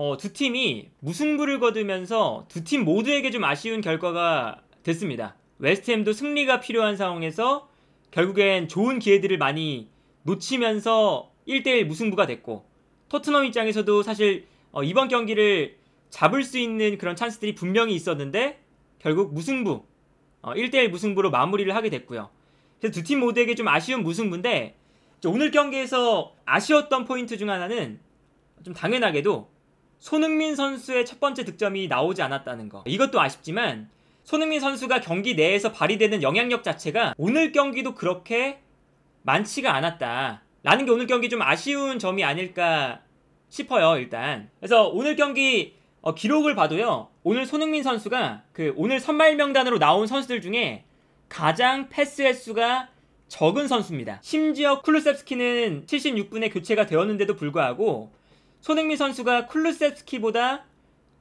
어, 두 팀이 무승부를 거두면서 두 팀 모두에게 좀 아쉬운 결과가 됐습니다. 웨스트햄도 승리가 필요한 상황에서 결국엔 좋은 기회들을 많이 놓치면서 1대1 무승부가 됐고 토트넘 입장에서도 사실 어, 이번 경기를 잡을 수 있는 그런 찬스들이 분명히 있었는데 결국 무승부 어, 1대1 무승부로 마무리를 하게 됐고요. 그래서 두 팀 모두에게 좀 아쉬운 무승부인데 오늘 경기에서 아쉬웠던 포인트 중 하나는 좀 당연하게도 손흥민 선수의 첫 번째 득점이 나오지 않았다는 거. 이것도 아쉽지만 손흥민 선수가 경기 내에서 발휘되는 영향력 자체가 오늘 경기도 그렇게 많지가 않았다. 라는 게 오늘 경기 좀 아쉬운 점이 아닐까 싶어요, 일단. 그래서 오늘 경기 어, 기록을 봐도요. 오늘 손흥민 선수가 그 오늘 선발 명단으로 나온 선수들 중에 가장 패스 횟수가 적은 선수입니다. 심지어 쿨루셉스키는 76분에 교체가 되었는데도 불구하고 손흥민 선수가 쿨루세스키보다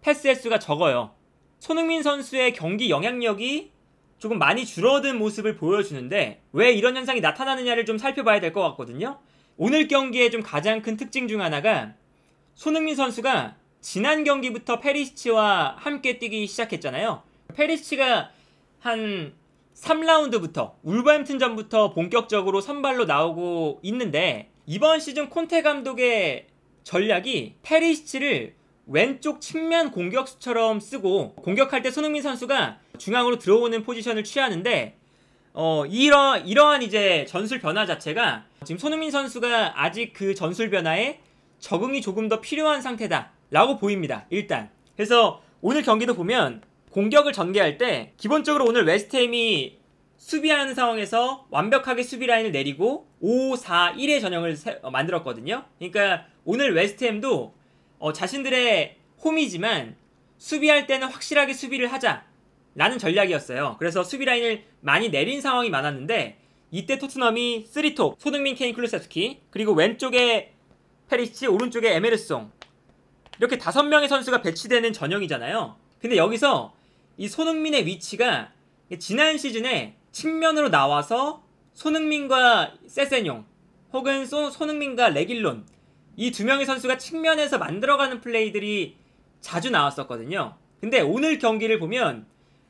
패스 횟수가 적어요. 손흥민 선수의 경기 영향력이 조금 많이 줄어든 모습을 보여주는데 왜 이런 현상이 나타나느냐를 좀 살펴봐야 될 것 같거든요. 오늘 경기의 좀 가장 큰 특징 중 하나가 손흥민 선수가 지난 경기부터 페리시치와 함께 뛰기 시작했잖아요. 페리시치가 한 3라운드부터 울버햄튼전부터 본격적으로 선발로 나오고 있는데 이번 시즌 콘테 감독의 전략이 페리시치를 왼쪽 측면 공격수처럼 쓰고 공격할 때 손흥민 선수가 중앙으로 들어오는 포지션을 취하는데 어, 이러, 이러한 이제 전술 변화 자체가 지금 손흥민 선수가 아직 그 전술 변화에 적응이 조금 더 필요한 상태다 라고 보입니다 일단 그래서 오늘 경기도 보면 공격을 전개할 때 기본적으로 오늘 웨스트햄이 수비하는 상황에서 완벽하게 수비 라인을 내리고 5, 4, 1의 전형을 세, 어, 만들었거든요. 그러니까 오늘 웨스트햄도 어, 자신들의 홈이지만 수비할 때는 확실하게 수비를 하자라는 전략이었어요. 그래서 수비 라인을 많이 내린 상황이 많았는데 이때 토트넘이 3톱 손흥민 케인 클루세스키 그리고 왼쪽에 페리치 오른쪽에 에메르송 이렇게 5 명의 선수가 배치되는 전형이잖아요. 근데 여기서 이 손흥민의 위치가 지난 시즌에 측면으로 나와서 손흥민과 세세뇽 혹은 소, 손흥민과 레길론 이 두 명의 선수가 측면에서 만들어가는 플레이들이 자주 나왔었거든요. 근데 오늘 경기를 보면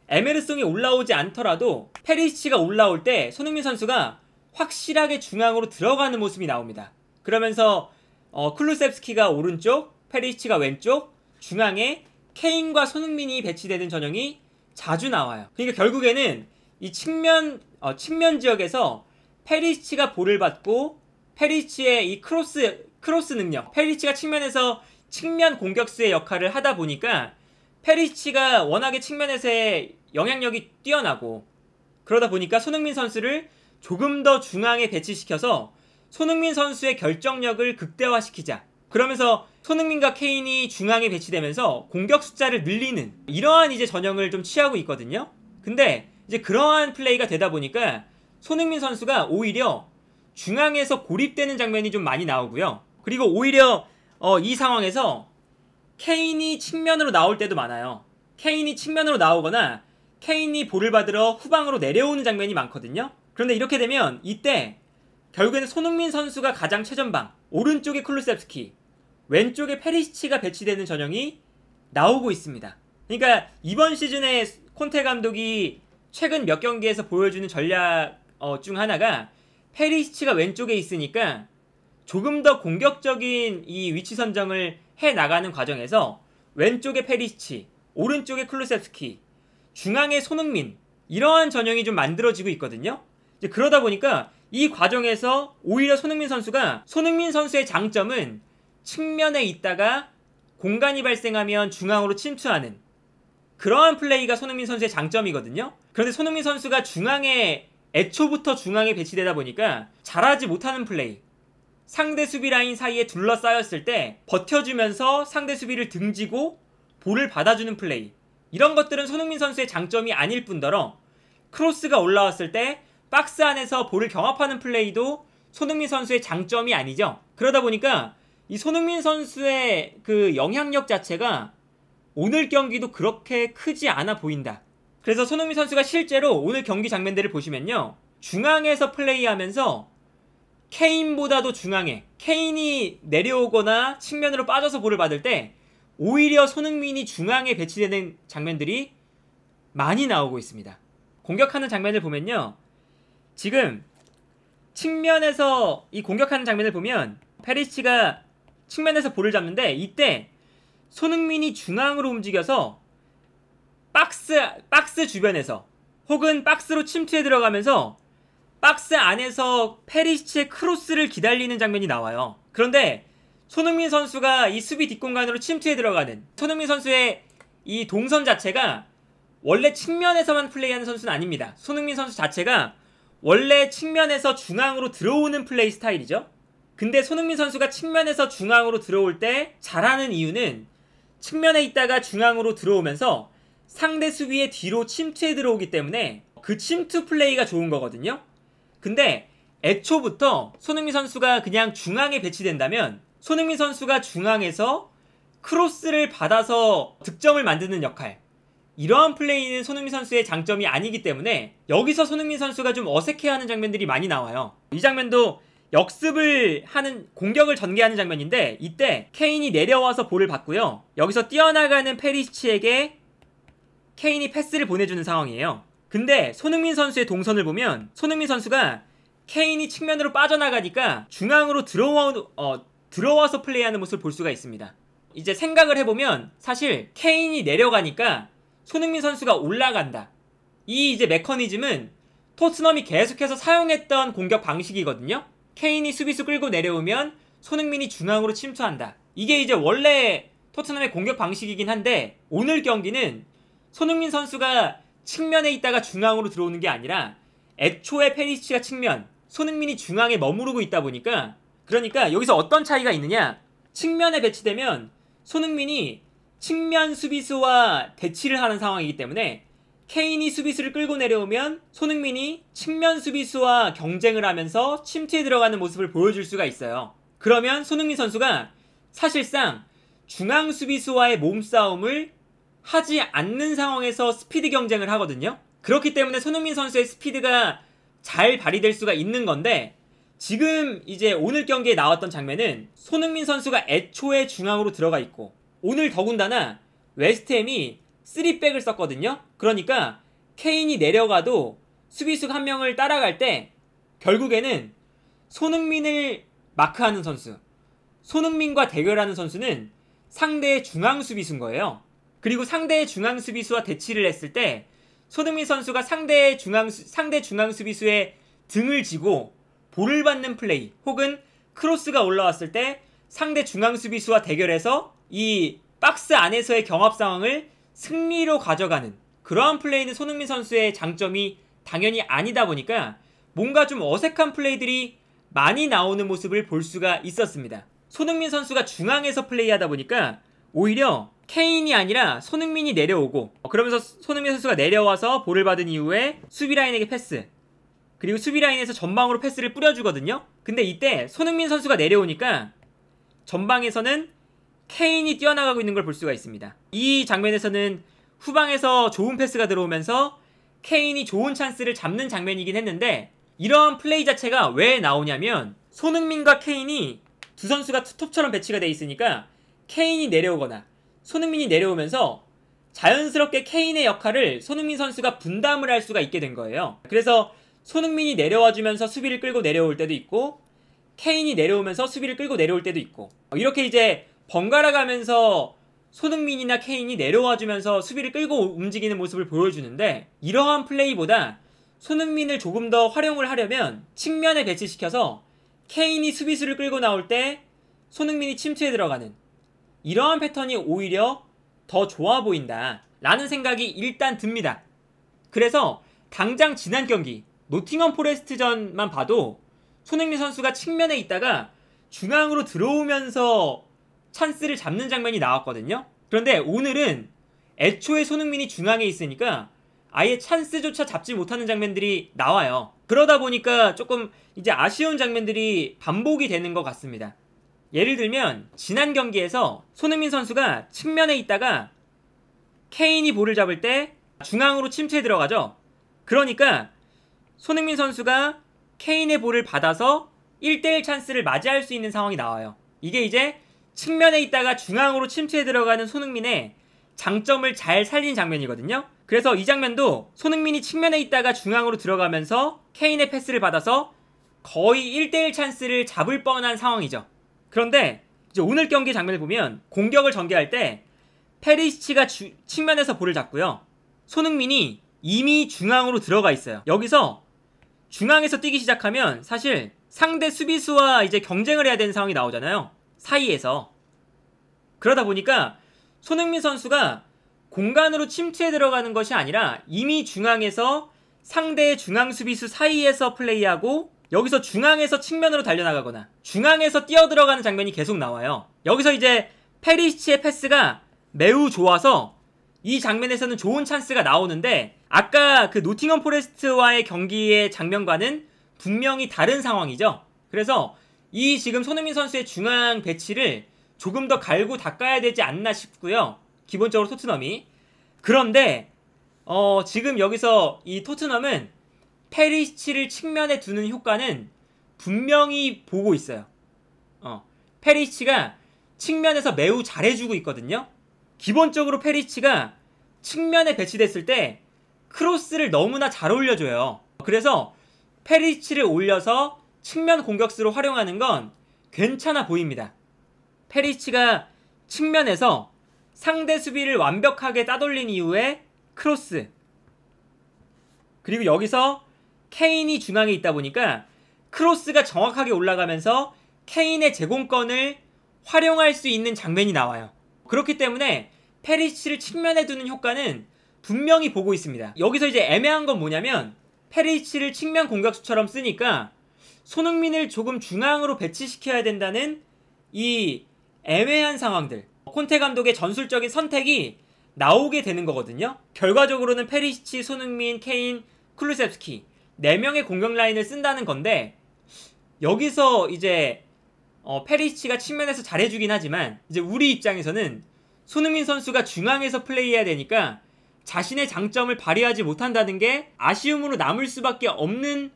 에메르송이 올라오지 않더라도 페리시치가 올라올 때 손흥민 선수가 확실하게 중앙으로 들어가는 모습이 나옵니다. 그러면서 어, 클루셉스키가 오른쪽, 페리시치가 왼쪽, 중앙에 케인과 손흥민이 배치되는 전형이 자주 나와요. 그러니까 결국에는 이 측면 어, 측면 지역에서 페리치가 시 볼을 받고 페리치의 시이 크로스 크로스 능력, 페리치가 시 측면에서 측면 공격수의 역할을 하다 보니까 페리치가 시 워낙에 측면에서의 영향력이 뛰어나고 그러다 보니까 손흥민 선수를 조금 더 중앙에 배치시켜서 손흥민 선수의 결정력을 극대화시키자. 그러면서 손흥민과 케인이 중앙에 배치되면서 공격 숫자를 늘리는 이러한 이제 전형을 좀 취하고 있거든요. 근데 이제 그러한 플레이가 되다 보니까 손흥민 선수가 오히려 중앙에서 고립되는 장면이 좀 많이 나오고요. 그리고 오히려 어, 이 상황에서 케인이 측면으로 나올 때도 많아요. 케인이 측면으로 나오거나 케인이 볼을 받으러 후방으로 내려오는 장면이 많거든요. 그런데 이렇게 되면 이때 결국에는 손흥민 선수가 가장 최전방 오른쪽에 클루셉스키 왼쪽에 페리시치가 배치되는 전형이 나오고 있습니다. 그러니까 이번 시즌에 콘테 감독이 최근 몇 경기에서 보여주는 전략 어, 중 하나가 페리시치가 왼쪽에 있으니까 조금 더 공격적인 이 위치 선정을 해 나가는 과정에서 왼쪽에 페리시치, 오른쪽에 클루셉스키, 중앙에 손흥민 이러한 전형이 좀 만들어지고 있거든요. 그러다 보니까 이 과정에서 오히려 손흥민 선수가 손흥민 선수의 장점은 측면에 있다가 공간이 발생하면 중앙으로 침투하는 그러한 플레이가 손흥민 선수의 장점이거든요. 그런데 손흥민 선수가 중앙에 애초부터 중앙에 배치되다 보니까 잘하지 못하는 플레이. 상대 수비 라인 사이에 둘러싸였을 때 버텨주면서 상대 수비를 등지고 볼을 받아주는 플레이. 이런 것들은 손흥민 선수의 장점이 아닐 뿐더러 크로스가 올라왔을 때 박스 안에서 볼을 경합하는 플레이도 손흥민 선수의 장점이 아니죠. 그러다 보니까 이 손흥민 선수의 그 영향력 자체가 오늘 경기도 그렇게 크지 않아 보인다. 그래서 손흥민 선수가 실제로 오늘 경기 장면들을 보시면요. 중앙에서 플레이하면서 케인보다도 중앙에 케인이 내려오거나 측면으로 빠져서 볼을 받을 때 오히려 손흥민이 중앙에 배치되는 장면들이 많이 나오고 있습니다. 공격하는 장면을 보면요. 지금 측면에서 이 공격하는 장면을 보면 페리치가 측면에서 볼을 잡는데 이때 손흥민이 중앙으로 움직여서 박스 박스 주변에서 혹은 박스로 침투해 들어가면서 박스 안에서 페리시치의 크로스를 기다리는 장면이 나와요. 그런데 손흥민 선수가 이 수비 뒷공간으로 침투해 들어가는 손흥민 선수의 이 동선 자체가 원래 측면에서만 플레이하는 선수는 아닙니다. 손흥민 선수 자체가 원래 측면에서 중앙으로 들어오는 플레이 스타일이죠. 근데 손흥민 선수가 측면에서 중앙으로 들어올 때 잘하는 이유는 측면에 있다가 중앙으로 들어오면서 상대 수비의 뒤로 침투해 들어오기 때문에 그 침투 플레이가 좋은 거거든요. 근데 애초부터 손흥민 선수가 그냥 중앙에 배치된다면 손흥민 선수가 중앙에서 크로스를 받아서 득점을 만드는 역할. 이러한 플레이는 손흥민 선수의 장점이 아니기 때문에 여기서 손흥민 선수가 좀 어색해하는 장면들이 많이 나와요. 이 장면도 역습을 하는 공격을 전개하는 장면인데 이때 케인이 내려와서 볼을 받고요. 여기서 뛰어나가는 페리시치에게 케인이 패스를 보내주는 상황이에요. 근데 손흥민 선수의 동선을 보면 손흥민 선수가 케인이 측면으로 빠져나가니까 중앙으로 들어와, 어, 들어와서 플레이하는 모습을 볼 수가 있습니다. 이제 생각을 해보면 사실 케인이 내려가니까 손흥민 선수가 올라간다. 이 이제 메커니즘은 토트넘이 계속해서 사용했던 공격 방식이거든요. 케인이 수비수 끌고 내려오면 손흥민이 중앙으로 침투한다. 이게 이제 원래 토트넘의 공격 방식이긴 한데 오늘 경기는 손흥민 선수가 측면에 있다가 중앙으로 들어오는 게 아니라 애초에 페리시치가 측면, 손흥민이 중앙에 머무르고 있다 보니까 그러니까 여기서 어떤 차이가 있느냐? 측면에 배치되면 손흥민이 측면 수비수와 대치를 하는 상황이기 때문에 케인이 수비수를 끌고 내려오면 손흥민이 측면 수비수와 경쟁을 하면서 침투에 들어가는 모습을 보여줄 수가 있어요. 그러면 손흥민 선수가 사실상 중앙 수비수와의 몸싸움을 하지 않는 상황에서 스피드 경쟁을 하거든요. 그렇기 때문에 손흥민 선수의 스피드가 잘 발휘될 수가 있는 건데 지금 이제 오늘 경기에 나왔던 장면은 손흥민 선수가 애초에 중앙으로 들어가 있고 오늘 더군다나 웨스트햄이 3백을 썼거든요. 그러니까 케인이 내려가도 수비수 한 명을 따라갈 때 결국에는 손흥민을 마크하는 선수, 손흥민과 대결하는 선수는 상대의 중앙 수비수인 거예요. 그리고 상대의 중앙 수비수와 대치를 했을 때 손흥민 선수가 상대의 중앙 상대 중앙 수비수의 등을 지고 볼을 받는 플레이 혹은 크로스가 올라왔을 때 상대 중앙 수비수와 대결해서 이 박스 안에서의 경합 상황을 승리로 가져가는 그러한 플레이는 손흥민 선수의 장점이 당연히 아니다 보니까 뭔가 좀 어색한 플레이들이 많이 나오는 모습을 볼 수가 있었습니다. 손흥민 선수가 중앙에서 플레이하다 보니까 오히려 케인이 아니라 손흥민이 내려오고 어, 그러면서 손흥민 선수가 내려와서 볼을 받은 이후에 수비 라인에게 패스 그리고 수비 라인에서 전방으로 패스를 뿌려주거든요. 근데 이때 손흥민 선수가 내려오니까 전방에서는 케인이 뛰어나가고 있는 걸 볼 수가 있습니다. 이 장면에서는 후방에서 좋은 패스가 들어오면서 케인이 좋은 찬스를 잡는 장면이긴 했는데 이런 플레이 자체가 왜 나오냐면 손흥민과 케인이 두 선수가 투톱처럼 배치가 돼 있으니까 케인이 내려오거나 손흥민이 내려오면서 자연스럽게 케인의 역할을 손흥민 선수가 분담을 할 수가 있게 된 거예요. 그래서 손흥민이 내려와주면서 수비를 끌고 내려올 때도 있고 케인이 내려오면서 수비를 끌고 내려올 때도 있고 이렇게 이제 번갈아 가면서 손흥민이나 케인이 내려와 주면서 수비를 끌고 움직이는 모습을 보여주는데 이러한 플레이보다 손흥민을 조금 더 활용을 하려면 측면에 배치시켜서 케인이 수비수를 끌고 나올 때 손흥민이 침투에 들어가는 이러한 패턴이 오히려 더 좋아 보인다 라는 생각이 일단 듭니다. 그래서 당장 지난 경기 노팅엄 포레스트전만 봐도 손흥민 선수가 측면에 있다가 중앙으로 들어오면서 찬스를 잡는 장면이 나왔거든요. 그런데 오늘은 애초에 손흥민이 중앙에 있으니까 아예 찬스조차 잡지 못하는 장면들이 나와요. 그러다 보니까 조금 이제 아쉬운 장면들이 반복이 되는 것 같습니다. 예를 들면 지난 경기에서 손흥민 선수가 측면에 있다가 케인이 볼을 잡을 때 중앙으로 침체 들어가죠. 그러니까 손흥민 선수가 케인의 볼을 받아서 1대1 찬스를 맞이할 수 있는 상황이 나와요. 이게 이제 측면에 있다가 중앙으로 침투해 들어가는 손흥민의 장점을 잘 살린 장면이거든요. 그래서 이 장면도 손흥민이 측면에 있다가 중앙으로 들어가면서 케인의 패스를 받아서 거의 1대1 찬스를 잡을 뻔한 상황이죠. 그런데 이제 오늘 경기 장면을 보면 공격을 전개할 때 페리시치가 주, 측면에서 볼을 잡고요. 손흥민이 이미 중앙으로 들어가 있어요. 여기서 중앙에서 뛰기 시작하면 사실 상대 수비수와 이제 경쟁을 해야 되는 상황이 나오잖아요. 사이에서 그러다 보니까 손흥민 선수가 공간으로 침투해 들어가는 것이 아니라 이미 중앙에서 상대의 중앙 수비수 사이에서 플레이하고 여기서 중앙에서 측면으로 달려나가거나 중앙에서 뛰어들어가는 장면이 계속 나와요. 여기서 이제 페리시치의 패스가 매우 좋아서 이 장면에서는 좋은 찬스가 나오는데 아까 그 노팅엄 포레스트와의 경기의 장면과는 분명히 다른 상황이죠. 그래서 이 지금 손흥민 선수의 중앙 배치를 조금 더 갈고 닦아야 되지 않나 싶고요. 기본적으로 토트넘이. 그런데 어, 지금 여기서 이 토트넘은 페리시치를 측면에 두는 효과는 분명히 보고 있어요. 어, 페리시치가 측면에서 매우 잘해주고 있거든요. 기본적으로 페리치가 측면에 배치됐을 때 크로스를 너무나 잘 올려줘요. 그래서 페리치를 올려서 측면 공격수로 활용하는 건 괜찮아 보입니다. 페리치가 측면에서 상대 수비를 완벽하게 따돌린 이후에 크로스 그리고 여기서 케인이 중앙에 있다 보니까 크로스가 정확하게 올라가면서 케인의 제공권을 활용할 수 있는 장면이 나와요. 그렇기 때문에 페리치를 측면에 두는 효과는 분명히 보고 있습니다. 여기서 이제 애매한 건 뭐냐면 페리치를 측면 공격수처럼 쓰니까 손흥민을 조금 중앙으로 배치시켜야 된다는 이 애매한 상황들 콘테 감독의 전술적인 선택이 나오게 되는 거거든요. 결과적으로는 페리시치, 손흥민, 케인, 클루셉스키 4명의 공격 라인을 쓴다는 건데 여기서 이제 어, 페리시치가 측면에서 잘해주긴 하지만 이제 우리 입장에서는 손흥민 선수가 중앙에서 플레이해야 되니까 자신의 장점을 발휘하지 못한다는 게 아쉬움으로 남을 수밖에 없는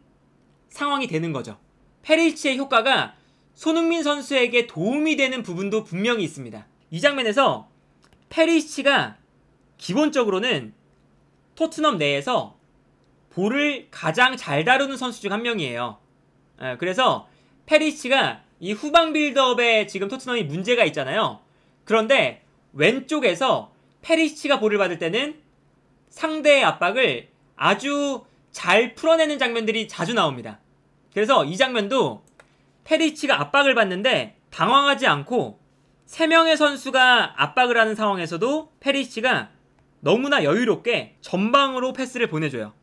상황이 되는 거죠. 페리치의 효과가 손흥민 선수에게 도움이 되는 부분도 분명히 있습니다. 이 장면에서 페리치가 기본적으로는 토트넘 내에서 볼을 가장 잘 다루는 선수 중 한 명이에요. 예, 그래서 페리치가 이 후방 빌드업에 지금 토트넘이 문제가 있잖아요. 그런데 왼쪽에서 페리치가 볼을 받을 때는 상대의 압박을 아주 잘 풀어내는 장면들이 자주 나옵니다. 그래서 이 장면도 페리치가 압박을 받는데 당황하지 않고 3명의 선수가 압박을 하는 상황에서도 페리치가 너무나 여유롭게 전방으로 패스를 보내줘요.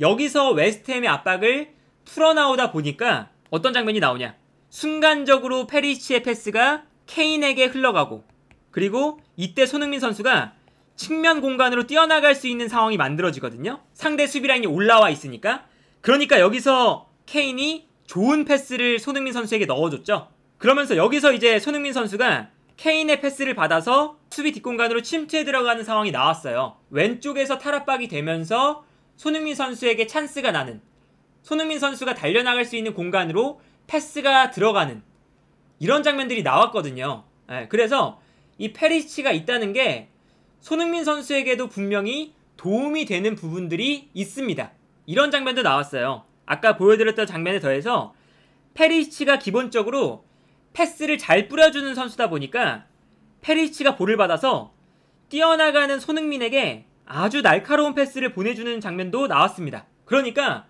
여기서 웨스트햄의 압박을 풀어나오다 보니까 어떤 장면이 나오냐. 순간적으로 페리치의 패스가 케인에게 흘러가고 그리고 이때 손흥민 선수가 측면 공간으로 뛰어나갈 수 있는 상황이 만들어지거든요. 상대 수비라인이 올라와 있으니까. 그러니까 여기서 케인이 좋은 패스를 손흥민 선수에게 넣어줬죠. 그러면서 여기서 이제 손흥민 선수가 케인의 패스를 받아서 수비 뒷공간으로 침투에 들어가는 상황이 나왔어요. 왼쪽에서 탈압박이 되면서 손흥민 선수에게 찬스가 나는 손흥민 선수가 달려나갈 수 있는 공간으로 패스가 들어가는 이런 장면들이 나왔거든요. 네, 그래서 이 페리치가 있다는 게 손흥민 선수에게도 분명히 도움이 되는 부분들이 있습니다. 이런 장면도 나왔어요. 아까 보여드렸던 장면에 더해서 페리치가 시 기본적으로 패스를 잘 뿌려주는 선수다 보니까 페리치가 시 볼을 받아서 뛰어나가는 손흥민에게 아주 날카로운 패스를 보내주는 장면도 나왔습니다. 그러니까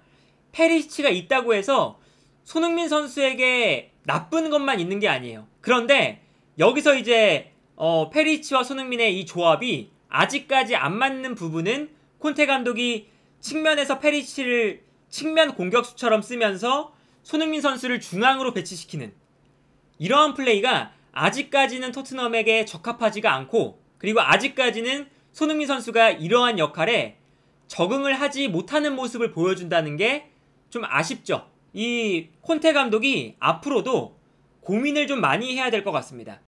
페리치가 시 있다고 해서 손흥민 선수에게 나쁜 것만 있는 게 아니에요. 그런데 여기서 이제 어, 페리치와 손흥민의 이 조합이 아직까지 안 맞는 부분은 콘테 감독이 측면에서 페리치를 측면 공격수처럼 쓰면서 손흥민 선수를 중앙으로 배치시키는 이러한 플레이가 아직까지는 토트넘에게 적합하지가 않고 그리고 아직까지는 손흥민 선수가 이러한 역할에 적응을 하지 못하는 모습을 보여준다는 게 좀 아쉽죠. 이 콘테 감독이 앞으로도 고민을 좀 많이 해야 될 것 같습니다.